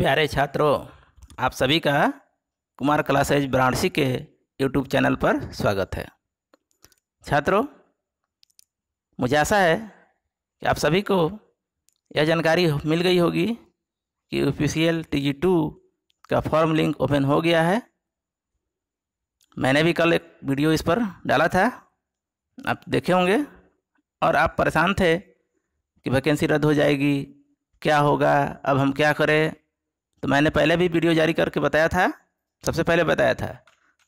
प्यारे छात्रों आप सभी का कुमार क्लासेज वाराणसी के यूट्यूब चैनल पर स्वागत है छात्रों मुझे आशा है कि आप सभी को यह जानकारी मिल गई होगी कि U P C L T G two का फॉर्म लिंक ओपन हो गया है मैंने भी कल एक वीडियो इस पर डाला था आप देखे होंगे और आप परेशान थे कि वैकेंसी रद्द हो जाएगी क्या होगा अब हम क्या करें तो मैंने पहले भी वीडियो जारी करके बताया था सबसे पहले बताया था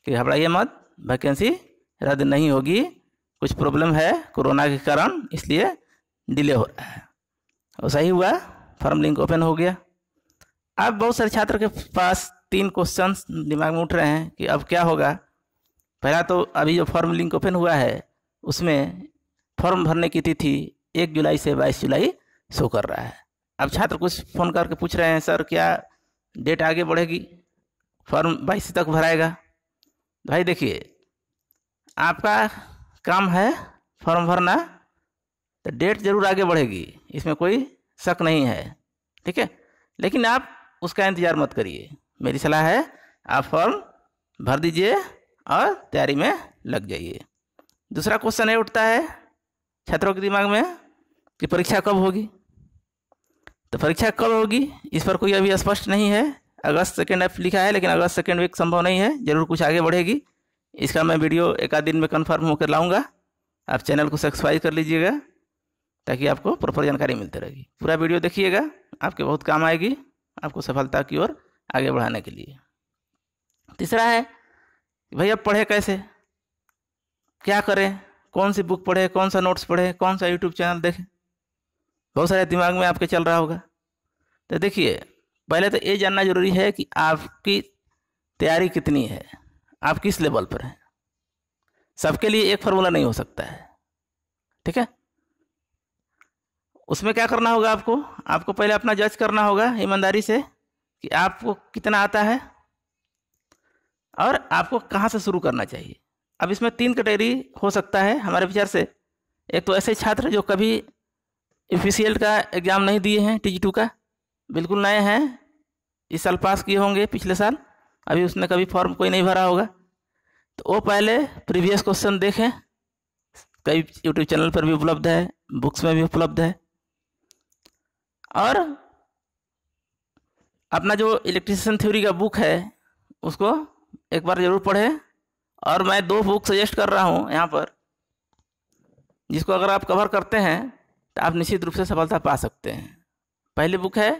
कि घबराइए मत वैकेंसी रद्द नहीं होगी कुछ प्रॉब्लम है कोरोना के कारण इसलिए डिले हो रहा है और सही हुआ फॉर्म लिंक ओपन हो गया अब बहुत सारे छात्र के पास तीन क्वेश्चन दिमाग में उठ रहे हैं कि अब क्या होगा पहला तो अभी जो फॉर्म लिंक ओपन हुआ है उसमें फॉर्म भरने की तिथि एक जुलाई से बाईस जुलाई शो कर रहा है अब छात्र कुछ फ़ोन करके पूछ रहे हैं सर क्या डेट आगे बढ़ेगी फॉर्म बाईस तक भराएगा भाई देखिए आपका काम है फॉर्म भरना तो डेट ज़रूर आगे बढ़ेगी इसमें कोई शक नहीं है ठीक है लेकिन आप उसका इंतज़ार मत करिए मेरी सलाह है आप फॉर्म भर दीजिए और तैयारी में लग जाइए दूसरा क्वेश्चन ये उठता है छात्रों के दिमाग में कि परीक्षा कब होगी तो परीक्षा कब होगी इस पर कोई अभी स्पष्ट नहीं है अगस्त सेकेंड एफ लिखा है लेकिन अगस्त सेकेंड वीक संभव नहीं है जरूर कुछ आगे बढ़ेगी इसका मैं वीडियो एक आध दिन में कन्फर्म होकर लाऊंगा आप चैनल को सब्सक्राइब कर लीजिएगा ताकि आपको प्रॉपर जानकारी मिलती रहेगी पूरा वीडियो देखिएगा आपके बहुत काम आएगी आपको सफलता की ओर आगे बढ़ाने के लिए तीसरा है भाई अब पढ़े कैसे क्या करें कौन सी बुक पढ़े कौन सा नोट्स पढ़े कौन सा यूट्यूब चैनल देखें बहुत सारे दिमाग में आपके चल रहा होगा तो देखिए पहले तो ये जानना जरूरी है कि आपकी तैयारी कितनी है आप किस लेवल पर हैं सबके लिए एक फॉर्मूला नहीं हो सकता है ठीक है उसमें क्या करना होगा आपको आपको पहले अपना जज करना होगा ईमानदारी से कि आपको कितना आता है और आपको कहाँ से शुरू करना चाहिए अब इसमें तीन कैटेगरी हो सकता है हमारे विचार से एक तो ऐसे छात्र जो कभी एफिशिएंट का एग्ज़ाम नहीं दिए हैं टी टू का बिल्कुल नए हैं इस साल पास किए होंगे पिछले साल अभी उसने कभी फॉर्म कोई नहीं भरा होगा तो वो पहले प्रीवियस क्वेश्चन देखें कई यूट्यूब चैनल पर भी उपलब्ध है बुक्स में भी उपलब्ध है और अपना जो इलेक्ट्रिसन थ्योरी का बुक है उसको एक बार ज़रूर पढ़ें और मैं दो बुक सजेस्ट कर रहा हूँ यहाँ पर जिसको अगर आप कवर करते हैं तो आप निश्चित रूप से सफलता पा सकते हैं पहली बुक है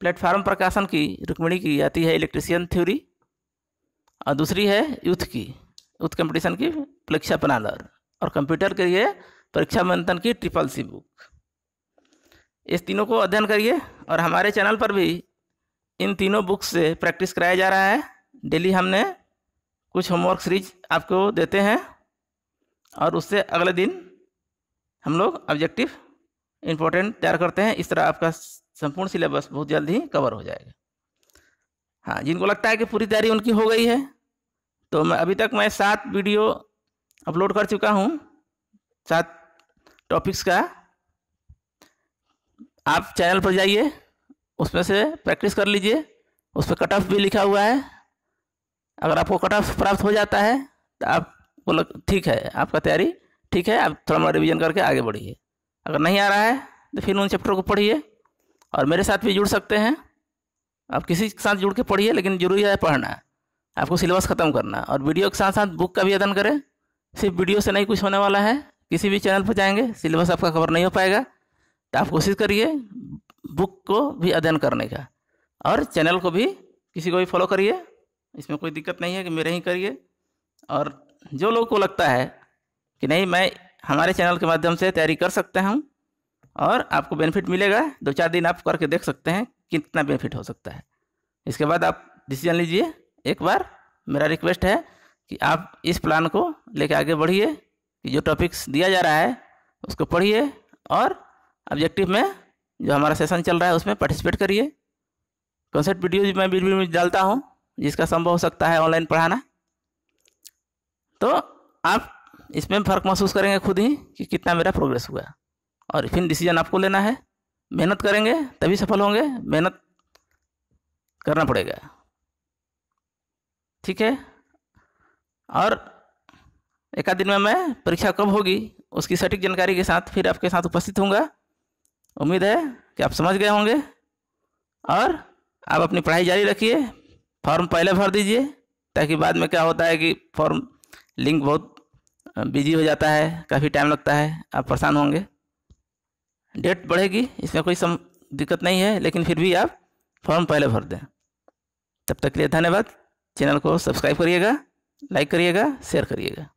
प्लेटफार्म प्रकाशन की रुक्मिणी की आती है इलेक्ट्रिशियन थ्योरी और दूसरी है यूथ की यूथ कंपटीशन की परीक्षा पनालर और कंप्यूटर के लिए परीक्षा मंथन की ट्रिपल सी बुक इस तीनों को अध्ययन करिए और हमारे चैनल पर भी इन तीनों बुक्स से प्रैक्टिस कराया जा रहा है डेली हमने कुछ होमवर्क सीरीज आपको देते हैं और उससे अगले दिन हम लोग ऑब्जेक्टिव इम्पोर्टेंट तैयार करते हैं इस तरह आपका संपूर्ण सिलेबस बहुत जल्द ही कवर हो जाएगा हाँ जिनको लगता है कि पूरी तैयारी उनकी हो गई है तो मैं अभी तक मैं सात वीडियो अपलोड कर चुका हूँ सात टॉपिक्स का आप चैनल पर जाइए उसमें से प्रैक्टिस कर लीजिए उस पर कट ऑफ भी लिखा हुआ है अगर आपको कट ऑफ प्राप्त हो जाता है तो आप बोलो ठीक है आपका तैयारी ठीक है आप थोड़ा मोड़ा रिविज़न करके आगे बढ़िए अगर नहीं आ रहा है तो फिर उन चैप्टर को पढ़िए और मेरे साथ भी जुड़ सकते हैं आप किसी के साथ जुड़ के पढ़िए लेकिन जरूरी है पढ़ना आपको सिलेबस ख़त्म करना और वीडियो के साथ साथ बुक का भी अध्ययन करें सिर्फ वीडियो से नहीं कुछ होने वाला है किसी भी चैनल पर जाएंगे सिलेबस आपका कवर नहीं हो पाएगा तो आप कोशिश करिए बुक को भी अध्ययन करने का और चैनल को भी किसी को भी फॉलो करिए इसमें कोई दिक्कत नहीं है कि मेरे ही करिए और जो लोग को लगता है कि नहीं मैं हमारे चैनल के माध्यम से तैयारी कर सकते हूँ और आपको बेनिफिट मिलेगा दो चार दिन आप करके देख सकते हैं कितना बेनिफिट हो सकता है इसके बाद आप डिसीजन लीजिए एक बार मेरा रिक्वेस्ट है कि आप इस प्लान को लेकर आगे बढ़िए कि जो टॉपिक्स दिया जा रहा है उसको पढ़िए और ऑब्जेक्टिव में जो हमारा सेशन चल रहा है उसमें पार्टिसिपेट करिए कॉन्सेप्ट वीडियो मैं बीच बीच में डालता हूँ जिसका संभव हो सकता है ऑनलाइन पढ़ाना तो आप इसमें फ़र्क महसूस करेंगे खुद ही कि कितना मेरा प्रोग्रेस हुआ और फिर डिसीजन आपको लेना है मेहनत करेंगे तभी सफल होंगे मेहनत करना पड़ेगा ठीक है और एक दिन में मैं परीक्षा कब होगी उसकी सटीक जानकारी के साथ फिर आपके साथ उपस्थित होऊंगा उम्मीद है कि आप समझ गए होंगे और आप अपनी पढ़ाई जारी रखिए फॉर्म पहले भर दीजिए ताकि बाद में क्या होता है कि फॉर्म लिंक बहुत बिजी हो जाता है काफ़ी टाइम लगता है आप परेशान होंगे डेट बढ़ेगी इसमें कोई सम दिक्कत नहीं है लेकिन फिर भी आप फॉर्म पहले भर दें तब तक के लिए धन्यवाद चैनल को सब्सक्राइब करिएगा लाइक करिएगा शेयर करिएगा